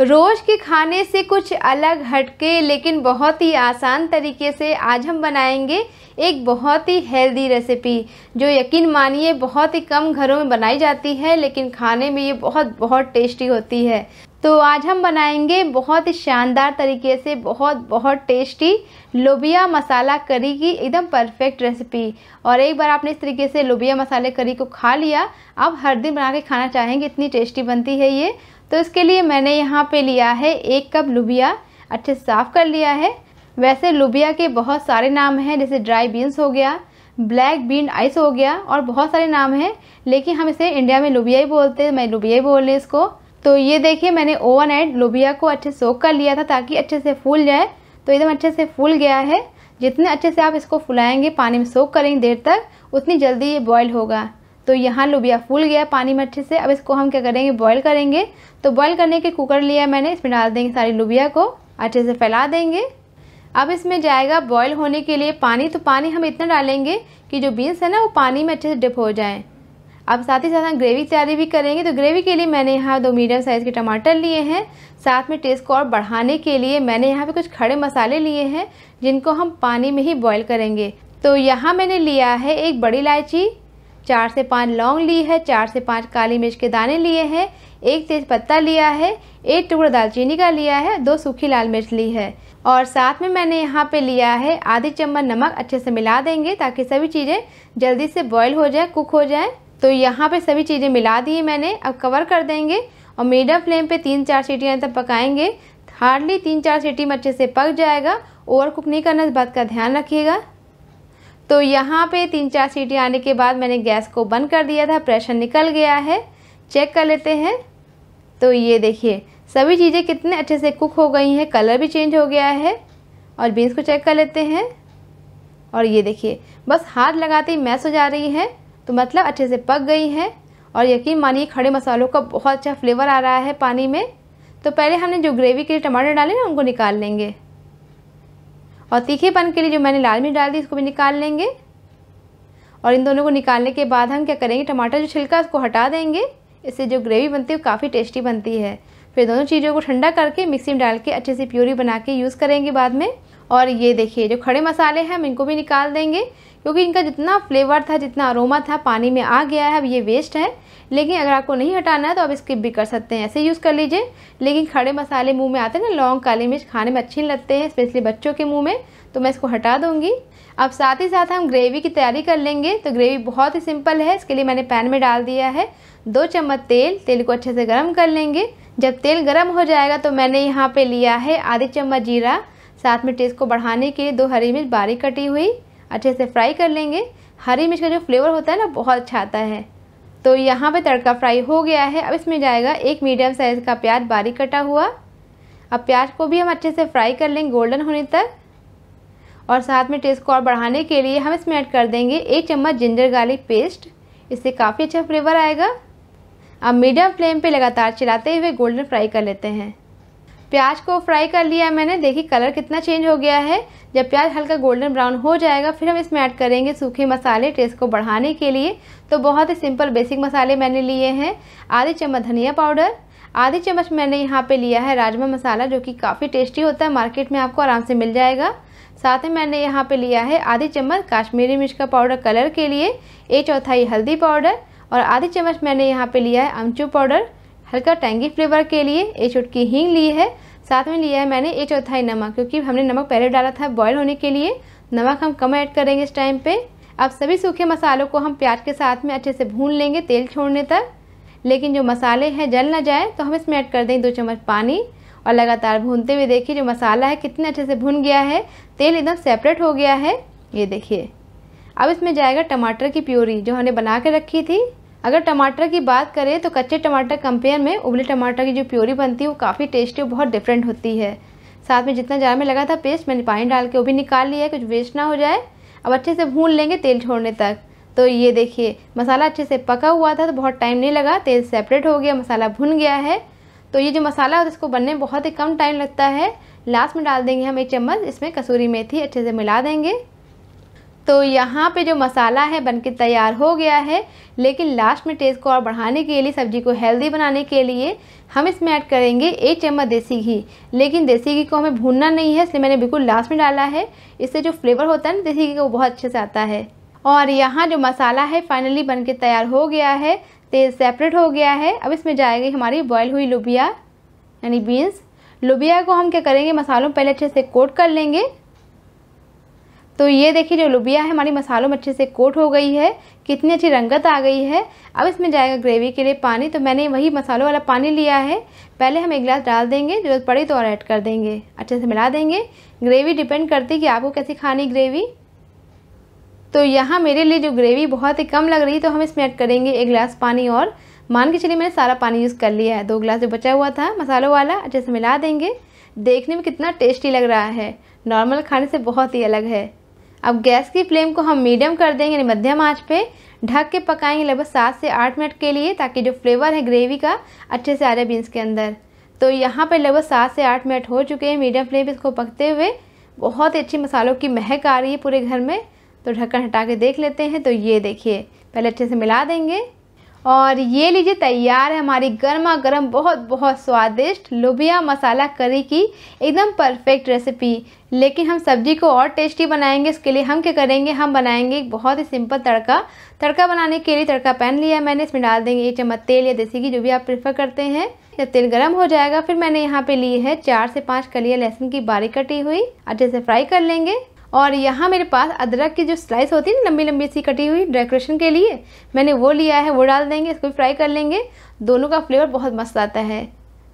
रोज़ के खाने से कुछ अलग हटके लेकिन बहुत ही आसान तरीके से आज हम बनाएंगे एक बहुत ही हेल्दी रेसिपी जो यकीन मानिए बहुत ही कम घरों में बनाई जाती है लेकिन खाने में ये बहुत बहुत टेस्टी होती है तो आज हम बनाएंगे बहुत ही शानदार तरीके से बहुत बहुत टेस्टी लोबिया मसाला करी की एकदम परफेक्ट रेसिपी और एक बार आपने इस तरीके से लोबिया मसाले करी को खा लिया आप हर दिन बना के खाना चाहेंगे इतनी टेस्टी बनती है ये तो इसके लिए मैंने यहाँ पे लिया है एक कप लुबिया अच्छे से साफ़ कर लिया है वैसे लुबिया के बहुत सारे नाम हैं जैसे ड्राई बीन्स हो गया ब्लैक बीन आइस हो गया और बहुत सारे नाम हैं लेकिन हम इसे इंडिया में लुबिया ही बोलते हैं मैं लुबिया ही बोल रही इसको तो ये देखिए मैंने ओवन एड लोबिया को अच्छे से सोख कर लिया था ताकि अच्छे से फूल जाए तो एकदम अच्छे से फूल गया है जितने अच्छे से आप इसको फुलाएंगे पानी में सोख करेंगे देर तक उतनी जल्दी ये बॉयल होगा तो यहाँ लोबिया फूल गया पानी में अच्छे से अब इसको हम क्या करेंगे बॉईल करेंगे तो बॉईल करने के कुकर लिया मैंने इसमें डाल देंगे सारी लोबिया को अच्छे से फैला देंगे अब इसमें जाएगा बॉयल होने के लिए पानी तो पानी हम इतना डालेंगे कि जो बीन्स है ना वो पानी में अच्छे से डिप हो जाएँ अब साथ ही साथ हम ग्रेवी तैयारी भी करेंगे तो ग्रेवी के लिए मैंने यहाँ दो मीडियम साइज़ के टमाटर लिए हैं साथ में टेस्ट को और बढ़ाने के लिए मैंने यहाँ पे कुछ खड़े मसाले लिए हैं जिनको हम पानी में ही बॉईल करेंगे तो यहाँ मैंने लिया है एक बड़ी इलायची चार से पाँच लौंग ली है चार से पाँच काली मिर्च के दाने लिए हैं एक तेज पत्ता लिया है एक टुकड़ा दालचीनी का लिया है दो सूखी लाल मिर्च ली है और साथ में मैंने यहाँ पे लिया है आधी चम्मच नमक अच्छे से मिला देंगे ताकि सभी चीज़ें जल्दी से बॉयल हो जाए कुक हो जाए तो यहाँ पे सभी चीज़ें मिला दी मैंने अब कवर कर देंगे और मीडियम फ्लेम पे तीन चार सीटियाँ तक पकाएंगे हार्डली तीन चार सीटी में अच्छे से पक जाएगा ओवर कुक नहीं करना इस बात का ध्यान रखिएगा तो यहाँ पे तीन चार सीटी आने के बाद मैंने गैस को बंद कर दिया था प्रेशर निकल गया है चेक कर लेते हैं तो ये देखिए सभी चीज़ें कितने अच्छे से कुक हो गई हैं कलर भी चेंज हो गया है और बीन्स को चेक कर लेते हैं और ये देखिए बस हाथ लगाते ही मैस हो जा रही है तो मतलब अच्छे से पक गई है और यकीन मानिए खड़े मसालों का बहुत अच्छा फ्लेवर आ रहा है पानी में तो पहले हमने जो ग्रेवी के लिए टमाटर डाले ना उनको निकाल लेंगे और तीखेपन के लिए जो मैंने लाल मिर्च डाल दी इसको भी निकाल लेंगे और इन दोनों को निकालने के बाद हम क्या करेंगे टमाटर जो छिलका उसको हटा देंगे इससे जो ग्रेवी बनती है वो काफ़ी टेस्टी बनती है फिर दोनों चीज़ों को ठंडा करके मिक्सी में डाल के अच्छे से प्यूरी बना के यूज़ करेंगे बाद में और ये देखिए जो खड़े मसाले हैं हम इनको भी निकाल देंगे क्योंकि इनका जितना फ्लेवर था जितना अरोमा था पानी में आ गया है अब ये वेस्ट है लेकिन अगर आपको नहीं हटाना है तो आप स्किप भी कर सकते हैं ऐसे यूज़ कर लीजिए लेकिन खड़े मसाले मुंह में आते हैं ना लॉन्ग काली मिर्च खाने में अच्छे लगते हैं स्पेशली बच्चों के मुंह में तो मैं इसको हटा दूँगी अब साथ ही साथ हम ग्रेवी की तैयारी कर लेंगे तो ग्रेवी बहुत ही सिंपल है इसके लिए मैंने पैन में डाल दिया है दो चम्मच तेल तेल को अच्छे से गर्म कर लेंगे जब तेल गर्म हो जाएगा तो मैंने यहाँ पे लिया है आधे चम्मच जीरा साथ में टेस्ट को बढ़ाने के लिए दो हरी मिर्च बारीक कटी हुई अच्छे से फ्राई कर लेंगे हरी मिर्च का जो फ्लेवर होता है ना बहुत अच्छा आता है तो यहाँ पे तड़का फ्राई हो गया है अब इसमें जाएगा एक मीडियम साइज़ का प्याज बारीक कटा हुआ अब प्याज को भी हम अच्छे से फ्राई कर लेंगे गोल्डन होने तक और साथ में टेस्ट को और बढ़ाने के लिए हम इसमें ऐड कर देंगे एक चम्मच जिंजर गार्लिक पेस्ट इससे काफ़ी अच्छा फ्लेवर आएगा अब मीडियम फ्लेम पे लगातार चलाते हुए गोल्डन फ्राई कर लेते हैं प्याज को फ्राई कर लिया मैंने देखिए कलर कितना चेंज हो गया है जब प्याज हल्का गोल्डन ब्राउन हो जाएगा फिर हम इसमें ऐड करेंगे सूखे मसाले टेस्ट को बढ़ाने के लिए तो बहुत ही सिंपल बेसिक मसाले मैंने लिए हैं आधे चम्मच धनिया पाउडर आधी चम्मच मैंने यहाँ पे लिया है राजमा मसाला जो कि काफ़ी टेस्टी होता है मार्केट में आपको आराम से मिल जाएगा साथ ही मैंने यहाँ पर लिया है आधी चम्मच काश्मीरी मिर्च का पाउडर कलर के लिए एक चौथाई हल्दी पाउडर और आधी चम्मच मैंने यहाँ पे लिया है अमचूर पाउडर हल्का टैंगी फ्लेवर के लिए एक चुटकी हींग ली है साथ में लिया है मैंने एक चौथाई नमक क्योंकि हमने नमक पहले डाला था बॉयल होने के लिए नमक हम कम ऐड करेंगे इस टाइम पे अब सभी सूखे मसालों को हम प्याज के साथ में अच्छे से भून लेंगे तेल छोड़ने तक लेकिन जो मसाले हैं जल ना जाए तो हम इसमें ऐड कर देंगे दो चम्मच पानी और लगातार भूनते हुए देखिए जो मसाला है कितने अच्छे से भून गया है तेल एकदम सेपरेट हो गया है ये देखिए अब इसमें जाएगा टमाटर की प्योरी जो हमने बना के रखी थी अगर टमाटर की बात करें तो कच्चे टमाटर कंपेयर में उबले टमाटर की जो प्योरी बनती है वो काफ़ी टेस्टी और बहुत डिफरेंट होती है साथ में जितना जार में लगा था पेस्ट मैंने पानी डाल के वो भी निकाल लिया है कुछ वेस्ट ना हो जाए अब अच्छे से भून लेंगे तेल छोड़ने तक तो ये देखिए मसाला अच्छे से पका हुआ था तो बहुत टाइम नहीं लगा तेल सेपरेट हो गया मसाला भुन गया है तो ये जो मसाला है इसको बनने में बहुत ही कम टाइम लगता है लास्ट में डाल देंगे हम एक चम्मच इसमें कसूरी मेथी अच्छे से मिला देंगे तो यहाँ पे जो मसाला है बनके तैयार हो गया है लेकिन लास्ट में टेस्ट को और बढ़ाने के लिए सब्ज़ी को हेल्दी बनाने के लिए हम इसमें ऐड करेंगे एक चम्मच देसी घी लेकिन देसी घी को हमें भूनना नहीं है इसलिए मैंने बिल्कुल लास्ट में डाला है इससे जो फ्लेवर होता है ना देसी घी का वो बहुत अच्छे से आता है और यहाँ जो मसाला है फाइनली बन के तैयार हो गया है तेल सेपरेट हो गया है अब इसमें जाएगी हमारी बॉयल हुई लोबिया यानी बीन्स लोबिया को हम क्या करेंगे मसालों पहले अच्छे से कोट कर लेंगे तो ये देखिए जो लुबिया है हमारी मसालों में अच्छे से कोट हो गई है कितनी अच्छी रंगत आ गई है अब इसमें जाएगा ग्रेवी के लिए पानी तो मैंने वही मसालों वाला पानी लिया है पहले हम एक गिलास डाल देंगे ज़रूरत पड़ी तो और ऐड कर देंगे अच्छे से मिला देंगे ग्रेवी डिपेंड करती है कि आपको कैसी खानी ग्रेवी तो यहाँ मेरे लिए जो ग्रेवी बहुत ही कम लग रही तो हम इसमें ऐड करेंगे एक गिलास पानी और मान के चलिए मैंने सारा पानी यूज़ कर लिया है दो गिलास जो बचा हुआ था मसालों वाला अच्छे से मिला देंगे देखने में कितना टेस्टी लग रहा है नॉर्मल खाने से बहुत ही अलग है अब गैस की फ्लेम को हम मीडियम कर देंगे यानी मध्यम आँच पर ढक के पकाएंगे लगभग सात से आठ मिनट के लिए ताकि जो फ्लेवर है ग्रेवी का अच्छे से आ जाए बीन्स के अंदर तो यहाँ पर लगभग सात से आठ मिनट हो चुके हैं मीडियम फ्लेम इसको पकते हुए बहुत ही अच्छी मसालों की महक आ रही है पूरे घर में तो ढक्कन हटा के देख लेते हैं तो ये देखिए पहले अच्छे से मिला देंगे और ये लीजिए तैयार है हमारी गर्मा गर्म बहुत बहुत स्वादिष्ट लोबिया मसाला करी की एकदम परफेक्ट रेसिपी लेकिन हम सब्जी को और टेस्टी बनाएंगे इसके लिए हम क्या करेंगे हम बनाएंगे एक बहुत ही सिंपल तड़का तड़का बनाने के लिए तड़का पैन लिया मैंने इसमें डाल देंगे एक चम्मच तेल या देसी घी जो भी आप प्रेफर करते हैं जब तेल गर्म हो जाएगा फिर मैंने यहाँ पर ली है चार से पाँच कलिया लहसुन की बारीक कटी हुई अच्छे से फ्राई कर लेंगे और यहाँ मेरे पास अदरक की जो स्लाइस होती है ना लंबी लंबी सी कटी हुई डेकोरेशन के लिए मैंने वो लिया है वो डाल देंगे इसको भी फ्राई कर लेंगे दोनों का फ्लेवर बहुत मस्त आता है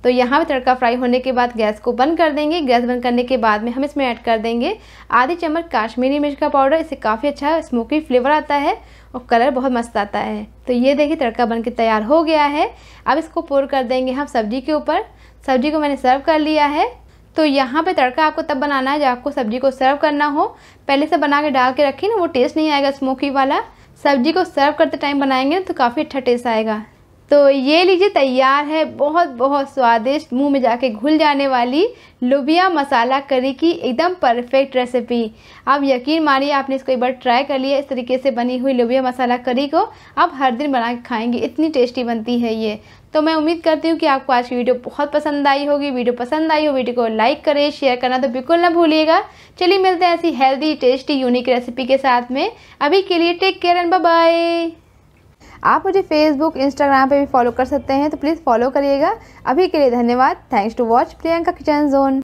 तो यहाँ पर तड़का फ्राई होने के बाद गैस को बंद कर देंगे गैस बंद करने के बाद में हम इसमें ऐड कर देंगे आधी चम्मच काश्मीरी मिर्च का पाउडर इससे काफ़ी अच्छा स्मोकी फ्लेवर आता है और कलर बहुत मस्त आता है तो ये देखिए तड़का बन के तैयार हो गया है अब इसको पोर कर देंगे हम सब्जी के ऊपर सब्जी को मैंने सर्व कर लिया है तो यहाँ पे तड़का आपको तब बनाना है जब आपको सब्जी को सर्व करना हो पहले से बना के डाल के रखिए ना वो टेस्ट नहीं आएगा स्मोकी वाला सब्जी को सर्व करते टाइम बनाएंगे तो काफ़ी अच्छा टेस्ट आएगा तो ये लीजिए तैयार है बहुत बहुत स्वादिष्ट मुंह में जाके घुल जाने वाली लुबिया मसाला करी की एकदम परफेक्ट रेसिपी आप यकीन मानिए आपने इसको एक बार ट्राई कर लिया इस तरीके से बनी हुई लुबिया मसाला करी को आप हर दिन बना के खाएंगे इतनी टेस्टी बनती है ये तो मैं उम्मीद करती हूँ कि आपको आज की वीडियो बहुत पसंद आई होगी वीडियो पसंद आई हो वीडियो को लाइक करें शेयर करना तो बिल्कुल ना भूलिएगा चलिए मिलते हैं ऐसी हेल्दी टेस्टी यूनिक रेसिपी के साथ में अभी के लिए टेक केयर एंड बाय आप मुझे फेसबुक इंस्टाग्राम पे भी फॉलो कर सकते हैं तो प्लीज़ फॉलो करिएगा अभी के लिए धन्यवाद thanks to watch Priyanka kitchen zone